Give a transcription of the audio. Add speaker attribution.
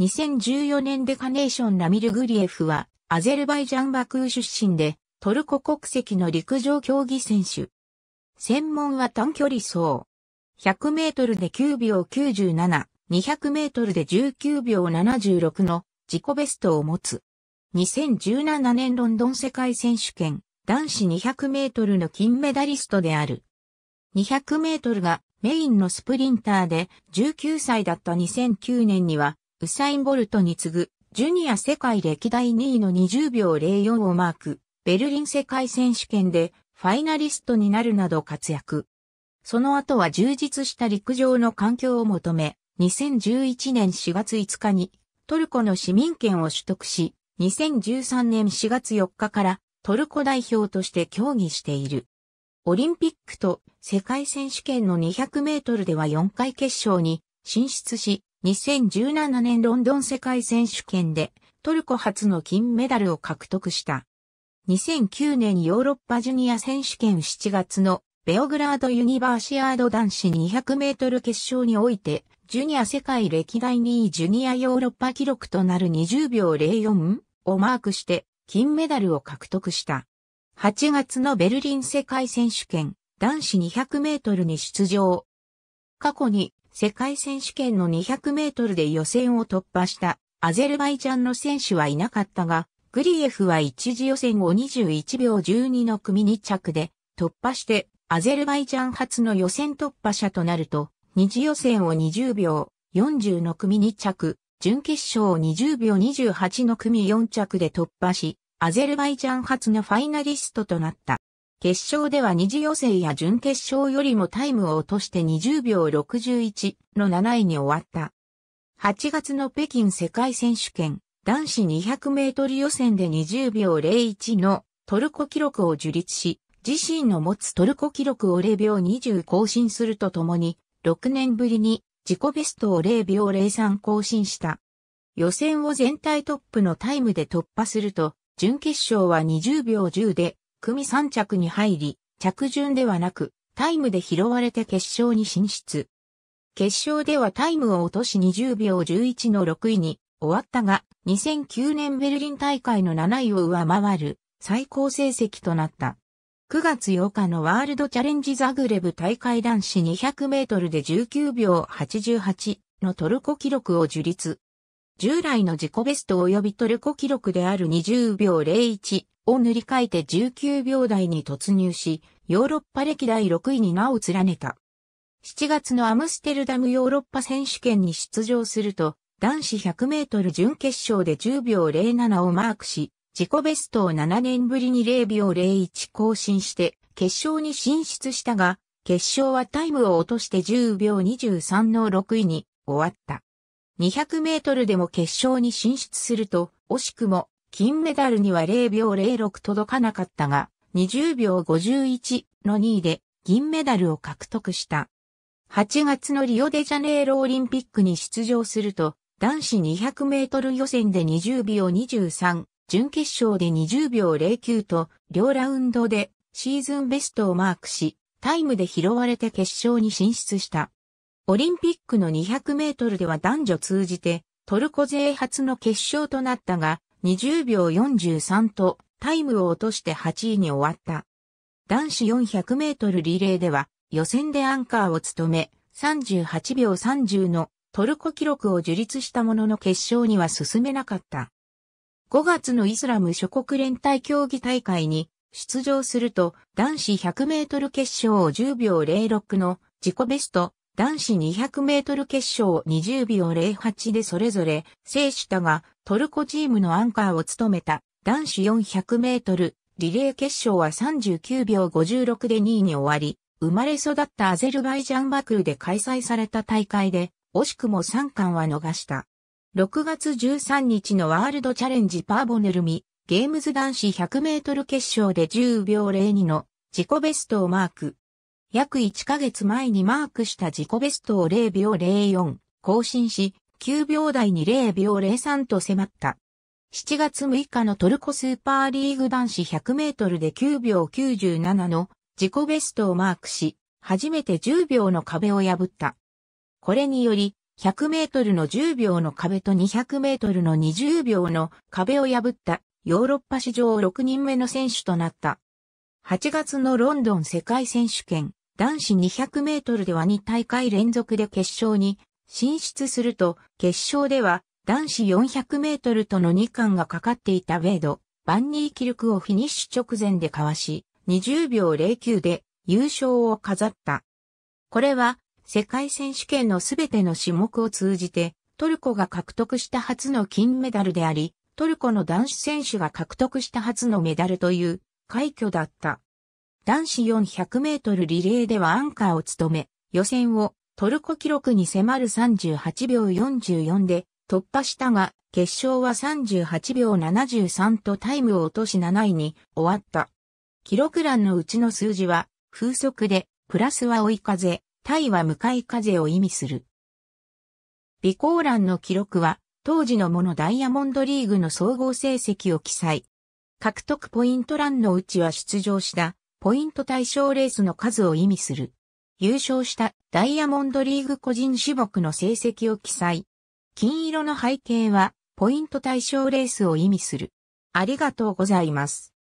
Speaker 1: 2014年デカネーション・ラミル・グリエフは、アゼルバイジャンバクー出身で、トルコ国籍の陸上競技選手。専門は短距離走。100メートルで9秒97、200メートルで19秒76の自己ベストを持つ。2017年ロンドン世界選手権男子200メートルの金メダリストである。200メートルがメインのスプリンターで19歳だった2009年にはウサイン・ボルトに次ぐ、ジュニア世界歴代2位の20秒04をマーク、ベルリン世界選手権でファイナリストになるなど活躍。その後は充実した陸上の環境を求め、2011年4月5日にトルコの市民権を取得し、2013年4月4日からトルコ代表として競技している。オリンピックと世界選手権の200メートルでは4回決勝に進出し、2017年ロンドン世界選手権でトルコ初の金メダルを獲得した。2009年ヨーロッパジュニア選手権7月のベオグラードユニバーシアード男子200メートル決勝において、ジュニア世界歴代2位ジュニアヨーロッパ記録となる20秒04をマークして金メダルを獲得した。8月のベルリン世界選手権男子200メートルに出場。過去に世界選手権の200メートルで予選を突破したアゼルバイジャンの選手はいなかったが、グリエフは一次予選を21秒12の組2着で突破してアゼルバイジャン初の予選突破者となると、二次予選を20秒40の組2着、準決勝を20秒28の組4着で突破し、アゼルバイジャン初のファイナリストとなった。決勝では二次予選や準決勝よりもタイムを落として20秒61の7位に終わった。8月の北京世界選手権男子200メートル予選で20秒01のトルコ記録を樹立し、自身の持つトルコ記録を0秒20更新するとともに、6年ぶりに自己ベストを0秒03更新した。予選を全体トップのタイムで突破すると、準決勝は20秒10で組3着に入り、着順ではなく、タイムで拾われて決勝に進出。決勝ではタイムを落とし20秒11の6位に終わったが、2009年ベルリン大会の7位を上回る最高成績となった。9月8日のワールドチャレンジザグレブ大会男子200メートルで19秒88のトルコ記録を樹立。従来の自己ベスト及びトルコ記録である20秒01を塗り替えて19秒台に突入し、ヨーロッパ歴代6位に名を連ねた。7月のアムステルダムヨーロッパ選手権に出場すると、男子100メートル準決勝で10秒07をマークし、自己ベストを7年ぶりに0秒01更新して、決勝に進出したが、決勝はタイムを落として10秒23の6位に終わった。200メートルでも決勝に進出すると、惜しくも金メダルには0秒06届かなかったが、20秒51の2位で銀メダルを獲得した。8月のリオデジャネイロオリンピックに出場すると、男子200メートル予選で20秒23、準決勝で20秒09と、両ラウンドでシーズンベストをマークし、タイムで拾われて決勝に進出した。オリンピックの200メートルでは男女通じて、トルコ勢初の決勝となったが、20秒43とタイムを落として8位に終わった。男子400メートルリレーでは予選でアンカーを務め38秒30のトルコ記録を樹立したものの決勝には進めなかった。5月のイスラム諸国連帯競技大会に出場すると男子100メートル決勝を10秒06の自己ベスト男子200メートル決勝20秒08でそれぞれ制したが、トルコチームのアンカーを務めた男子400メートルリレー決勝は39秒56で2位に終わり、生まれ育ったアゼルバイジャンバクーで開催された大会で、惜しくも3冠は逃した。6月13日のワールドチャレンジパーボネルミ、ゲームズ男子100メートル決勝で10秒02の自己ベストをマーク。約1ヶ月前にマークした自己ベストを0秒04更新し、9秒台に0秒03と迫った。7月6日のトルコスーパーリーグ男子100メートルで9秒97の自己ベストをマークし、初めて10秒の壁を破った。これにより、100メートルの10秒の壁と200メートルの20秒の壁を破ったヨーロッパ史上6人目の選手となった。8月のロンドン世界選手権男子200メートルでは2大会連続で決勝に進出すると、決勝では男子400メートルとの2冠がかかっていたウェイド、バンニーキルクをフィニッシュ直前でかわし、20秒09で優勝を飾った。これは世界選手権のすべての種目を通じてトルコが獲得した初の金メダルであり、トルコの男子選手が獲得した初のメダルという快挙だった。男子400メートルリレーではアンカーを務め、予選をトルコ記録に迫る38秒44で突破したが、決勝は38秒73とタイムを落とし7位に終わった。記録欄のうちの数字は、風速で、プラスは追い風、タイは向かい風を意味する。備考欄の記録は、当時のものダイヤモンドリーグの総合成績を記載。獲得ポイント欄のうちは出場したポイント対象レースの数を意味する。優勝したダイヤモンドリーグ個人種目の成績を記載。金色の背景はポイント対象レースを意味する。ありがとうございます。